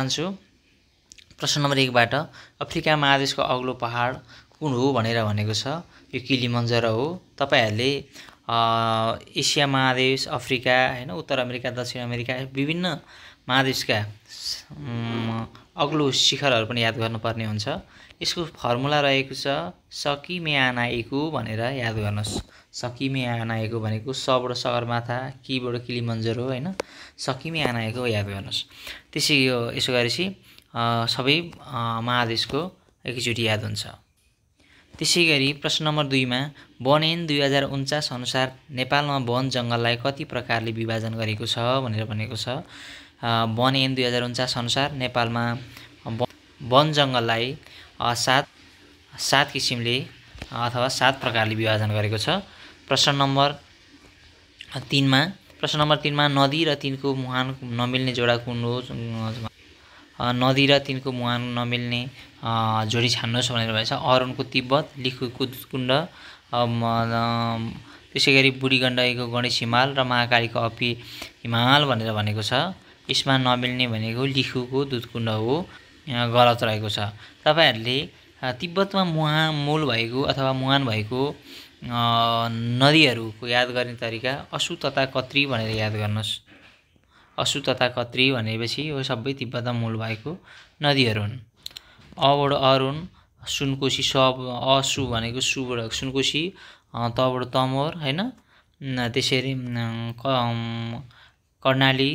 चाहन्छु प्रश्न नम्बर एकबाट अफ्रिका महादेशको अग्लो पहाड कुन हो भनेर भनेको छ यो किलिमन्जरो हो तपाईँहरूले एसिया महादेश अफ्रिका होइन उत्तर अमेरिका दक्षिण अमेरिका विभिन्न महादेशका अग्लो शिखरहरू पनि याद गर्नुपर्ने हुन्छ यसको फर्मुला रहेको छ सकिमे आनाएको भनेर याद गर्नुहोस् सकिमे आनाएको भनेको सबाट सगरमाथा किबाट किलिमन्जर हो होइन सकिमे आनाएको याद गर्नुहोस् त्यसै यो यसो गरेपछि सबै महादेशको एकैचोटि याद हुन्छ त्यसै गरी प्रश्न नम्बर दुईमा वन ऐन दुई हजार उन्चास अनुसार नेपालमा वन जङ्गललाई कति प्रकारले विभाजन गरेको छ भनेर भनेको छ वन ऐन दुई हजार उन्चास अनुसार नेपालमा वन जङ्गललाई सात सात किसिमले अथवा सात प्रकारले विभाजन गरेको छ प्रश्न नम्बर तिनमा प्रश्न नम्बर तिनमा नदी र तिनको मुहान नमिल्ने जोडा कुन हो नदी र तिनको मुहान नमिल्ने जोडी छान्नुहोस् भनेर भएछ अरुणको तिब्बत लिखुको कुण्ड त्यसै गरी बुढी गण्डकीको गणेश हिमाल र महाकालीको अपी हिमाल भनेर भनेको छ यसमा नमिल्ने भनेको लिखुको दुधकुण्ड हो गलत रहेको छ तपाईँहरूले तिब्बतमा मुहा मूल भएको अथवा मुहान भएको नदीहरूको याद गर्ने तरिका असु तथा कत्री भनेर याद गर्नुहोस् असु तथा कत्री भनेपछि यो सबै तिब्बतमा मूल भएको नदीहरू हुन् अबाट अरुण सुनकोशी सब असु भनेको सुबाट सुनकोशी तबाट तमोर होइन त्यसरी कर्णाली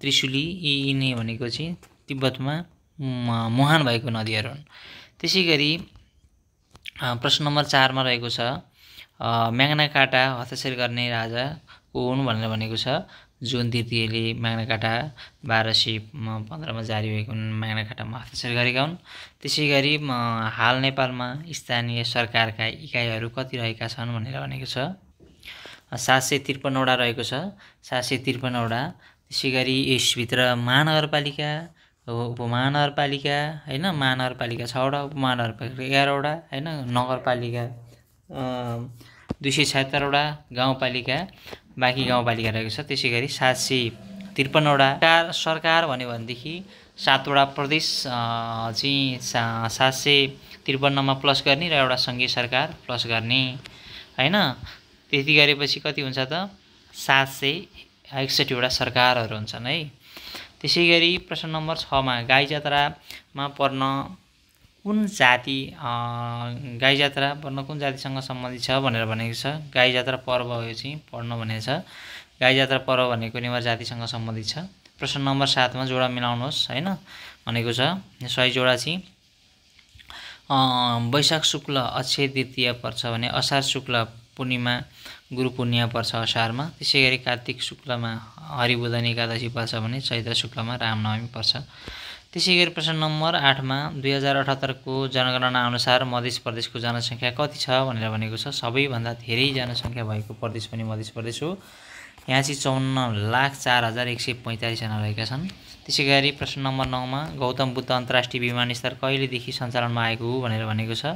त्रिशुली यी यिनी भनेको चाहिँ तिब्बतमा मुहान भएको नदीहरू हुन् त्यसै गरी प्रश्न नम्बर चारमा रहेको छ म्याग्नाकाटा हस्ताक्षर गर्ने राजा को हुन् भनेर भनेको छ जुन तृतीयले म्याग्नाकाटा बाह्र सय पन्ध्रमा जारी भएको हुन् काटामा हस्ताक्षर गरेका हुन् त्यसै गरी हाल नेपालमा स्थानीय सरकारका इकाइहरू कति रहेका छन् भनेर भनेको छ सात सय त्रिपन्नवटा रहेको छ सात सय त्रिपन्नवटा त्यसै गरी यसभित्र महानगरपालिका अब उपमहानगरपालिका होइन महानगरपालिका छवटा उपमहानगरपालिका एघारवटा होइन नगरपालिका दुई सय छत्तरवटा गाउँपालिका बाँकी गाउँपालिका रहेको छ त्यसै गरी सात सय त्रिपन्नवटा सरकार सरकार भन्यो भनेदेखि सातवटा प्रदेश चाहिँ सा सात सय त्रिपन्नमा प्लस गर्ने र एउटा सङ्घीय सरकार प्लस गर्ने होइन त्यति गरेपछि कति हुन्छ त सात सय एकसठीवटा सरकारहरू हुन्छन् है त्यसै गरी प्रश्न नम्बर छमा गाई जात्रामा पर्न कुन जाति गाई जात्रा पर्न कुन जातिसँग सम्बन्धित छ भनेर भनेको छ गाई जात्रा पर्व यो चाहिँ पढ्न भनेको छ गाई जात्रा पर्व भनेको नेवार जातिसँग सम्बन्धित छ प्रश्न नम्बर सातमा जोडा मिलाउनुहोस् होइन भनेको छ सही जोडा चाहिँ वैशाख शुक्ल अक्षय द्वितीय पर्छ भने असार शुक्ल पूर्णिमा गुरु पूर्णिमा पर्छ असारमा त्यसै गरी कार्तिक शुक्लमा हरिबुधन एकादशी पर्छ भने चैत्र शुक्लमा रामनवमी पर्छ त्यसै गरी प्रश्न नम्बर आठमा दुई हजार अठहत्तरको जनगणना अनुसार मध्य प्रदेशको जनसङ्ख्या कति छ भनेर भनेको छ सबैभन्दा धेरै जनसङ्ख्या भएको प्रदेश पनि मध्य प्रदेश हो यहाँ चाहिँ चौन्न लाख चार हजार एक सय पैँतालिसजना रहेका छन् त्यसै गरी प्रश्न नम्बर नौमा गौतम बुद्ध अन्तर्राष्ट्रिय विमानस्थल कहिलेदेखि सञ्चालनमा आएको हो भनेर भनेको छ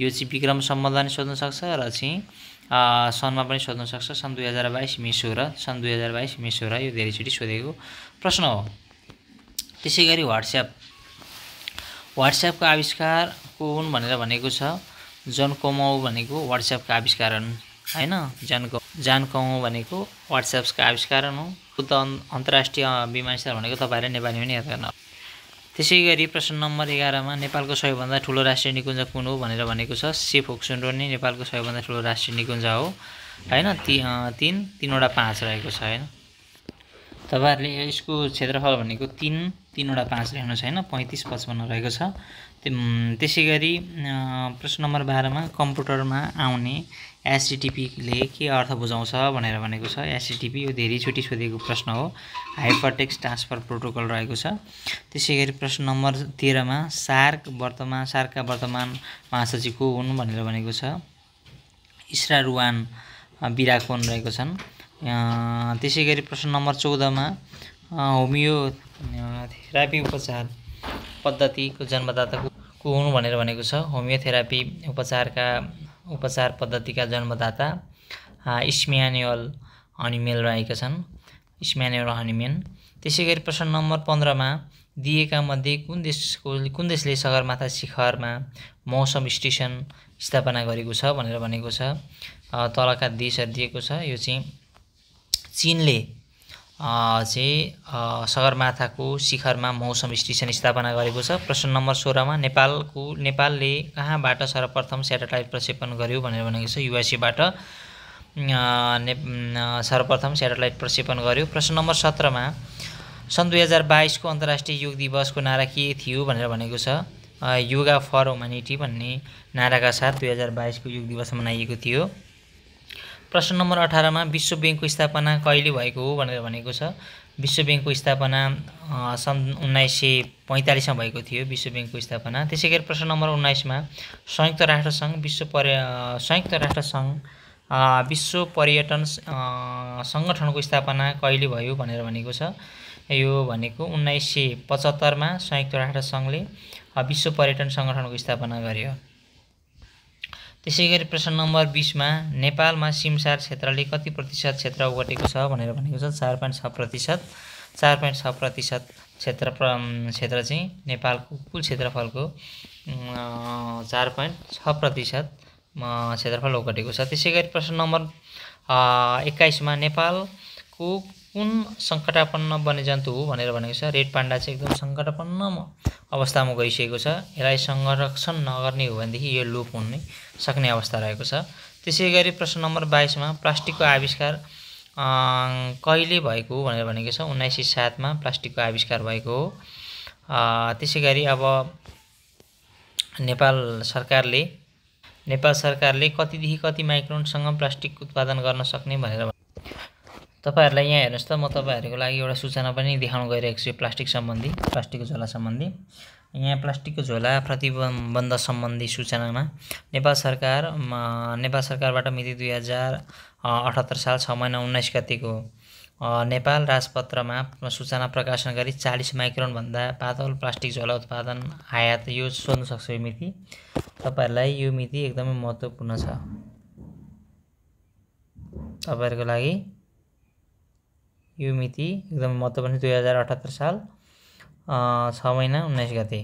यो चाहिँ विक्रम सम्बन्धले सोध्न सक्छ र चाहिँ सनमा पनि सोध्न सक्छ सन् दुई हजार बाइस मे र सन् दुई हजार बाइस मे र यो धेरैचोटि सोधेको प्रश्न हो त्यसै गरी वाट्सएप वाट्सएपको आविष्कार को हुन् भनेर भनेको छ जन भनेको वाट्सएपको आविष्कार हुन् होइन जनको जान कमाउ भनेको वाट्सएपका आविष्कार हुन् बुद्ध अन्तर्राष्ट्रिय विमानस्थल भनेको तपाईँहरूले नेपालीमा नि याद गर्नु त्यसै गरी प्रश्न नम्बर एघारमा नेपालको सबैभन्दा ठुलो राष्ट्रिय निकुञ्ज कुन हो भनेर भनेको छ सेफ होक्सुन्डो नै नेपालको सबैभन्दा ठुलो राष्ट्रिय निकुञ्ज हो होइन ती तिन तिनवटा पाँच रहेको छ होइन तपाईँहरूले यसको क्षेत्रफल भनेको तिन तिनवटा पाँच छ होइन पैँतिस पचपन्न रहेको छ त्यसै गरी प्रश्न नम्बर बाह्रमा कम्प्युटरमा आउने एसिटिपीले के अर्थ बुझाउँछ भनेर भनेको छ एसिटिपी यो धेरैचोटि सोधेको प्रश्न हो हाइपरटेक्स्ट ट्रान्सफर प्रोटोकल रहेको छ त्यसै गरी प्रश्न नम्बर तेह्रमा सार्क वर्तमान सार्कका वर्तमान महासचिव को हुन् भनेर भनेको छ इसरा रुवान बिराकोन रहेको छन् त्यसै गरी प्रश्न नम्बर चौधमा होमियो थेरापी उपचार पद्धतिको जन्मदाता को हुन् भनेर भनेको छ होमियोथेरापी उपचारका उपचार पद्धतिका जन्मदाता इस्म्यानुअल हनिमेल रहेका छन् इस्म्यानुअल हनिमेन त्यसै गरी प्रश्न नम्बर पन्ध्रमा दिएका मध्ये कुन देशको कुन देशले सगरमाथा शिखरमा मौसम स्टेसन स्थापना गरेको छ भनेर भनेको छ तलका देशहरू दिएको छ यो चाहिँ चिनले चाहिँ सगरमाथाको शिखरमा मौसम स्टेसन स्थापना गरेको छ प्रश्न नम्बर सोह्रमा नेपालको नेपालले कहाँबाट सर्वप्रथम सेटेलाइट प्रक्षेपण गर्यो भनेर भनेको छ युएसएबाट ने सर्वप्रथम सेटेलाइट प्रक्षेपण गर्यो प्रश्न नम्बर सत्रमा सन् दुई हजार बाइसको अन्तर्राष्ट्रिय योग दिवसको नारा के थियो भनेर भनेको छ योगा फर ह्युमेनिटी भन्ने नाराका साथ दुई हजार बाइसको योग दिवस मनाइएको थियो प्रश्न नम्बर अठारमा विश्व ब्याङ्कको स्थापना कहिले भएको हो भनेर भनेको छ विश्व ब्याङ्कको स्थापना सन् उन्नाइस सय पैँतालिसमा भएको थियो विश्व ब्याङ्कको स्थापना त्यसै गरी प्रश्न नम्बर उन्नाइसमा संयुक्त राष्ट्रसङ्घ विश्व पर्य संयुक्त राष्ट्रसङ्घ विश्व पर्यटन सङ्गठनको स्थापना कहिले भयो भनेर भनेको छ यो भनेको उन्नाइस सय पचहत्तरमा संयुक्त राष्ट्रसङ्घले विश्व पर्यटन सङ्गठनको स्थापना गर्यो त्यसै गरी प्रश्न नम्बर बिसमा नेपालमा सिमसार क्षेत्रले कति प्रतिशत क्षेत्र ओगटेको छ भनेर भनेको छ चार पोइन्ट छ प्रतिशत चार पोइन्ट छ प्रतिशत क्षेत्र क्षेत्र चाहिँ नेपालको कुल क्षेत्रफलको चार पोइन्ट छ प्रतिशत क्षेत्रफल ओगटेको छ त्यसै गरी प्रश्न नम्बर एक्काइसमा नेपालको कुन सङ्कटापन्न वन्यजन्तु हो भनेर भनेको छ रेड पाण्डा चाहिँ एकदम सङ्कटापन्न अवस्थामा गइसकेको छ यसलाई संरक्षण नगर्ने हो भनेदेखि यो लोप हुने सक्ने अवस्था रहेको छ त्यसै गरी प्रश्न नम्बर बाइसमा प्लास्टिकको आविष्कार कहिले भएको हो भनेर भनेको छ उन्नाइस सय सातमा प्लास्टिकको आविष्कार भएको हो त्यसै गरी अब नेपाल सरकारले नेपाल सरकारले कतिदेखि कति माइक्रोनसँग प्लास्टिक उत्पादन गर्न सक्ने भनेर तपाईँहरूलाई यहाँ हेर्नुहोस् त म तपाईँहरूको लागि एउटा सूचना पनि देखाउन गइरहेको छु प्लास्टिक सम्बन्धी प्लास्टिकको झोला सम्बन्धी यहाँ प्लास्टिकको झोला प्रतिबन्ध सम्बन्धी सूचनामा नेपाल सरकार नेपाल सरकारबाट मिति दुई हजार अठहत्तर साल छ महिना उन्नाइस गतिको नेपाल राजपत्रमा सूचना प्रकाशन गरी चालिस माइक्रोनभन्दा पातल प्लास्टिक झोला उत्पादन आयात यो सोध्नु सक्छ यो मिति तपाईँहरूलाई यो मिति एकदमै महत्त्वपूर्ण छ तपाईँहरूको लागि यो मिति एकदमै महत्त्वपूर्ण दुई हजार अठहत्तर साल छ महिना उन्नाइस गते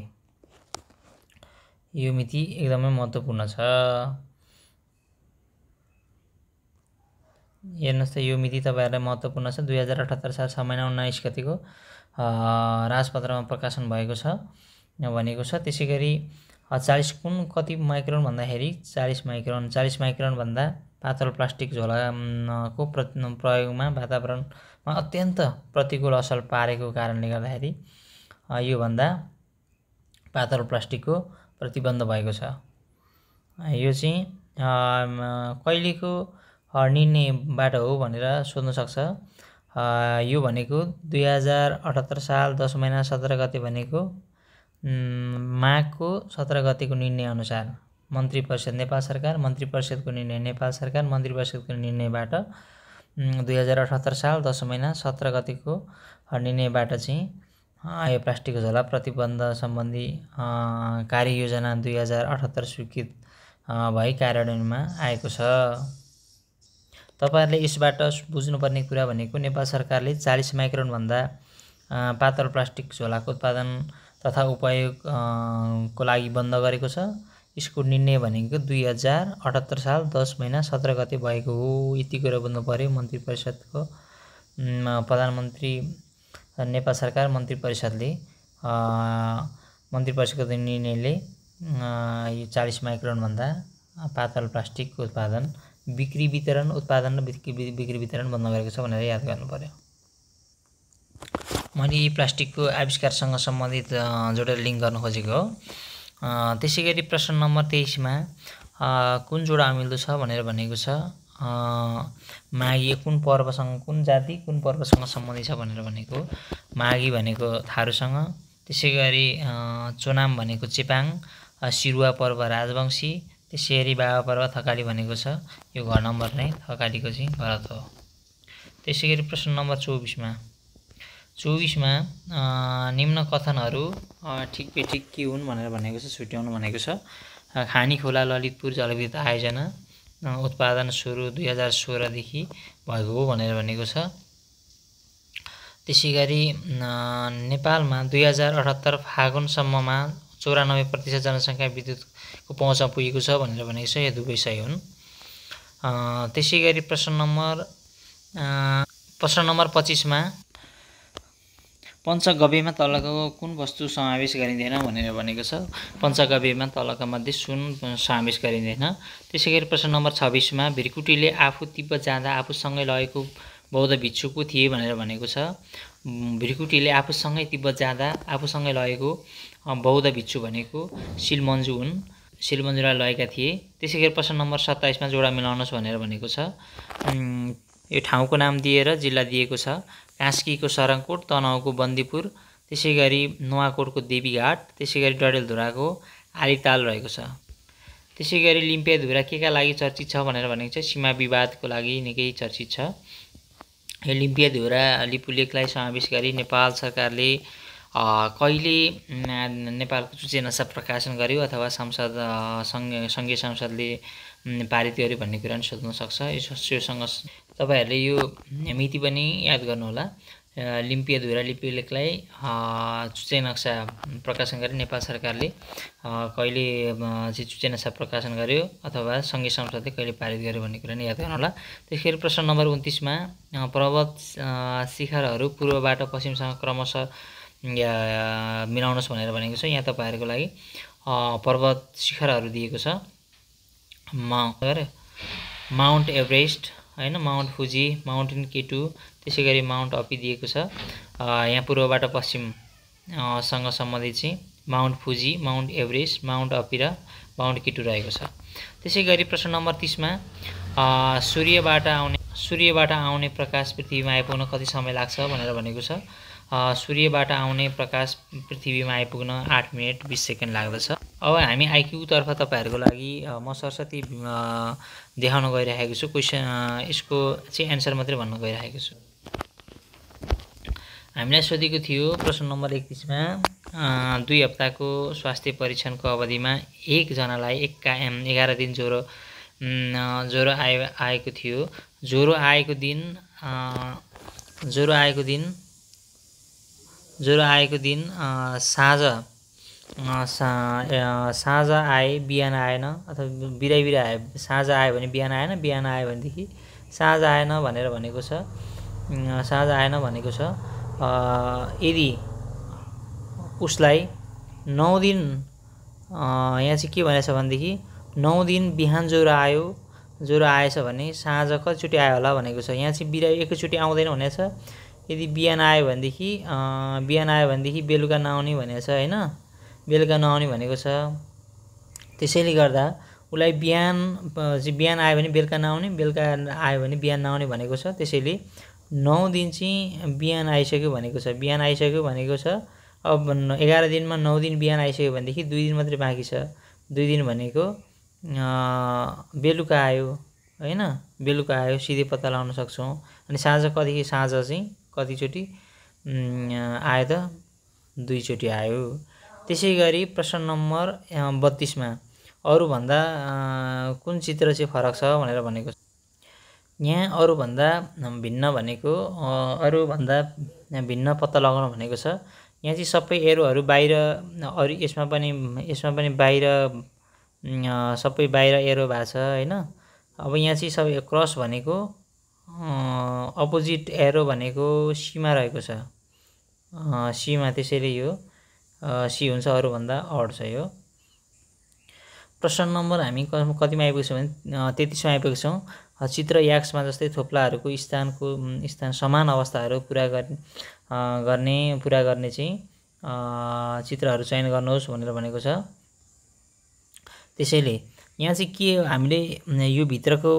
यो मिति एकदमै महत्त्वपूर्ण छ हेर्नुहोस् त यो मिति तपाईँहरूलाई महत्त्वपूर्ण छ दुई हजार अठहत्तर साल छ महिना उन्नाइस गतिको राजपत्रमा प्रकाशन भएको छ भनेको छ त्यसै गरी चालिस कुन कति माइक्रोन भन्दाखेरि चालिस माइक्रोन चालिस भन्दा पातल प्लास्टिक झोलाको प्र प्रयोगमा वातावरणमा अत्यन्त प्रतिकूल असर पारेको कारणले गर्दाखेरि योभन्दा पातल प्लास्टिकको प्रतिबन्ध भएको छ यो चाहिँ कहिलेको निर्णयबाट हो भनेर सोध्न सक्छ यो भनेको दुई हजार अठहत्तर साल दस महिना सत्र गते भनेको माघको सत्र गतेको निर्णयअनुसार मन्त्री परिषद नेपाल सरकार मन्त्री परिषदको निर्णय नेपाल सरकार मन्त्री परिषदको निर्णयबाट दुई हजार अठहत्तर साल दस महिना सत्र गतिको निर्णयबाट चाहिँ यो प्लास्टिकको झोला प्रतिबन्ध सम्बन्धी कार्ययोजना दुई हजार अठहत्तर स्वीकृत भई कार्यान्वयनमा आएको छ तपाईँहरूले यसबाट बुझ्नुपर्ने कुरा भनेको नेपाल सरकारले चालिस माइक्रोनभन्दा पातल प्लास्टिक झोलाको उत्पादन तथा उपयोगको लागि बन्द गरेको छ यसको निर्णय भनेको दुई हजार अठहत्तर साल दस महिना सत्र गते भएको हो यति कुरा बुझ्नु पऱ्यो मन्त्री परिषदको प्रधानमन्त्री नेपाल सरकार मन्त्री परिषदले मन्त्री परिषदको निर्णयले यो चालिस माइक्रोनभन्दा पातल प्लास्टिकको उत्पादन बिक्री वितरण उत्पादन र बिक्री वितरण बन्द गरेको छ भनेर याद गर्नुपऱ्यो मैले यी प्लास्टिकको आविष्कारसँग सम्बन्धित जोडेर लिङ्क गर्न खोजेको हो त्यसै गरी प्रश्न नम्बर तेइसमा कुन जोडा अमिल्दो छ भनेर भनेको छ माघी कुन पर्वसँग कुन जाति कुन पर्वसँग सम्बन्धित छ भनेर भनेको माघी भनेको थारूसँग त्यसै गरी चोनाम भनेको चेपाङ सिरुवा पर्व राजवंशी त्यसै गरी बाबा पर्व थकाली भनेको छ यो घर नम्बर नै थकालीको चाहिँ गलत हो त्यसै गरी प्रश्न नम्बर चौबिसमा चौबिसमा निम्न कथनहरू ठिक बेठिक के हुन् भनेर भनेको छ छुट्याउनु भनेको छ खानी खोला ललितपुर जलविद्युत आयोजना उत्पादन सुरु दुई हजार सोह्रदेखि भएको हो भनेर भनेको छ त्यसै गरी नेपालमा दुई हजार अठहत्तर फागुनसम्ममा चौरानब्बे प्रतिशत जनसङ्ख्या विद्युतको पहुँचमा पुगेको छ भनेर भनेको छ यो दुवै सही हुन् त्यसै गरी प्रश्न नम्बर प्रश्न नम्बर पच्चिसमा पञ्चगव्यमा तलको कुन वस्तु समावेश गरिँदैन भनेर भनेको छ पञ्चगव्यमा तलका मध्ये सुन समावेश गरिँदैन त्यसै गरी प्रश्न नम्बर छब्बिसमा भिरकुटीले आफू तिब्बत जाँदा आफूसँगै लगेको बौद्ध भिक्षुको थिए भनेर भनेको छ भिरकुटीले आफूसँगै तिब्बत जाँदा आफूसँगै लगेको बौद्ध भिक्षु भनेको शिलमन्जु हुन् शिलमन्जुलाई लगेका थिए त्यसै गरी प्रश्न नम्बर सत्ताइसमा जोडा मिलाउनुहोस् भनेर भनेको छ यो ठाउँको नाम दिएर जिल्ला दिएको छ कास्कीको सराङकोट तनहुँको बन्दीपुर त्यसै गरी नुवाकोटको देवीघाट त्यसै गरी डडेलधुराको आलिताल रहेको छ त्यसै गरी लिम्पियाधुरा के का लागि चर्चित छ भनेर भनेको छ सीमा विवादको लागि निकै चर्चित छ यो लिम्पियाधुरा लिपुलेखलाई समावेश गरी नेपाल सरकारले कहिले नेपालको सूचनासा प्रकाशन गर्यो अथवा संसद सङ्घ संघीय संसदले पारित गर्यो भन्ने कुरा पनि सोध्न सक्छ यो यसोसँग तपाईँहरूले यो मिति पनि याद गर्नुहोला लिम्पिया धुरा लिपिलेखलाई चुचे नक्सा प्रकाशन गरे नेपाल सरकारले कहिले चाहिँ चुचे नक्सा प्रकाशन गर्यो अथवा सङ्घीय संसदले कहिले पारित गर्यो भन्ने कुरा नै याद गर्नु होला त्यसखेरि प्रश्न नम्बर उन्तिसमा पर्वत शिखरहरू पूर्वबाट पश्चिमसँग क्रमशः मिलाउनुहोस् भनेर भनेको छ यहाँ तपाईँहरूको लागि पर्वत शिखरहरू दिएको छ माउ माउन्ट एभरेस्ट होइन माउन्ट फुजी माउन्टेन केटु त्यसै गरी माउन्ट अपी दिएको छ यहाँ पूर्वबाट पश्चिम सँग सम्बन्धित चाहिँ mount Fuji mount Everest mount अपी र माउन्ट केटु रहेको छ त्यसै गरी प्रश्न नम्बर तिसमा सूर्यबाट आउने सूर्यबाट आउने प्रकाश पृथ्वीमा आइपुग्न कति समय लाग्छ भनेर भनेको छ सूर्यबाट आउने प्रकाश पृथ्वीमा आइपुग्न आठ मिनट बिस सेकेन्ड लाग्दछ अब हामी आइक्यूतर्फ तपाईँहरूको लागि म सरस्वती देखाउन गइरहेको छु क्वेसन यसको चाहिँ एन्सर मात्रै भन्न गइरहेको छु हामीलाई सोधेको थियो प्रश्न नम्बर एकतिसमा दुई हप्ताको स्वास्थ्य परीक्षणको अवधिमा एकजनालाई एक्का एघार दिन ज्वरो ज्वरो आयो आएको थियो ज्वरो आएको दिन ज्वरो आएको दिन ज्वरो आएको दिन साँझ साँझ आए बिहान आएन अथवा बिराइ बिराइ आयो साँझ आयो भने बिहान आएन बिहान आयो भनेदेखि साँझ आएन भनेर भनेको छ साँझ आएन भनेको छ यदि उसलाई नौ दिन यहाँ चाहिँ के भनेको छ भनेदेखि नौ दिन बिहान ज्वरो आयो ज्वरो आएछ भने साँझ कतिचोटि आयो होला भनेको छ यहाँ चाहिँ बिराइ एकैचोटि आउँदैन भनेछ यदि बिहान आयो भनेदेखि बिहान आयो भनेदेखि बेलुका नआउने भनेछ होइन बेलुका नआउने भनेको छ त्यसैले गर्दा उसलाई बिहान बिहान आयो भने बेलुका नआउने बेलुका आयो भने बिहान नआउने भनेको छ त्यसैले नौ दिन चाहिँ बिहान आइसक्यो भनेको छ बिहान आइसक्यो भनेको छ अब एघार दिनमा नौ दिन बिहान आइसक्यो भनेदेखि दुई दिन मात्रै बाँकी छ दुई दिन भनेको बेलुका आयो होइन बेलुका आयो सिधै पत्ता लगाउन सक्छौँ अनि साँझ कति साँझ चाहिँ कतिचोटि आयो त दुईचोटि आयो त्यसै गरी प्रश्न नम्बर बत्तिसमा अरूभन्दा कुन चित्र चाहिँ फरक छ भनेर भनेको छ यहाँ अरूभन्दा भिन्न भनेको अरूभन्दा भिन्न पत्ता लगाउनु भनेको छ यहाँ चाहिँ सबै एरोहरू बाहिर अरू यसमा पनि यसमा पनि बाहिर सबै बाहिर एरो भएको छ होइन अब यहाँ चाहिँ सबै क्रस भनेको अपोजिट एरो भनेको सीमा रहेको छ सीमा त्यसैले यो सी हुन्छ अरूभन्दा अड छ यो प्रश्न नम्बर हामी कतिमा आइपुग्छौँ भने तेत्तिसमा छौँ चित्र याक्समा जस्तै थोप्लाहरूको स्थानको स्थान समान अवस्थाहरू पुरा गर्ने पुरा गर्ने चाहिँ चित्रहरू चयन गर्नुहोस् भनेर भनेको छ त्यसैले यहाँ चाहिँ के हामीले यो भित्रको